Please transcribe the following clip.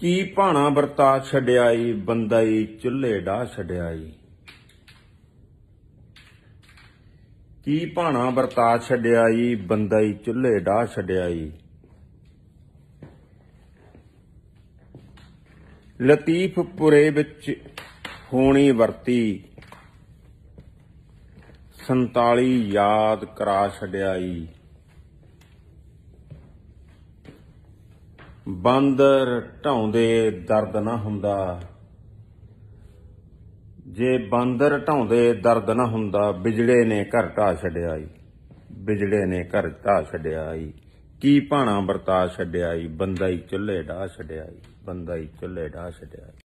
ਕੀ ਭਾਣਾ ਵਰਤਾ ਛੱਡਿਆਈ ਬੰਦਾਈ ਚੁੱਲ੍ਹੇ ਢਾ ਛੱਡਿਆਈ ਕੀ ਭਾਣਾ ਵਰਤਾ ਛੱਡਿਆਈ ਬੰਦਾਈ ਚੁੱਲ੍ਹੇ ਢਾ ਛੱਡਿਆਈ ਲਤੀਫਪੁਰੇ ਵਿੱਚ ਹੋਣੀ ਵਰਤੀ 47 ਯਾਦ ਕਰਾ ਛੱਡਿਆਈ ਬਾਂਦਰ ਢਾਉਂਦੇ ਦਰਦ ਨਾ ਹੁੰਦਾ ਜੇ ਬਾਂਦਰ ਢਾਉਂਦੇ ਦਰਦ ਨਾ ਹੁੰਦਾ ਬਿਜੜੇ ਨੇ ਘਰ ਢਾ ਛੱਡਿਆਈ ਈ ਬਿਜੜੇ ਨੇ ਘਰ ਢਾ ਛੱਡਿਆਈ ਈ ਕੀ ਭਾਣਾ ਵਰਤਾ ਛੱਡਿਆਈ ਈ ਬੰਦਾ ਹੀ ਚੁੱਲ੍ਹੇ ਢਾ ਛੱਡਿਆਈ ਈ ਬੰਦਾ ਹੀ ਚੁੱਲ੍ਹੇ ਢਾ ਛੱਡਿਆ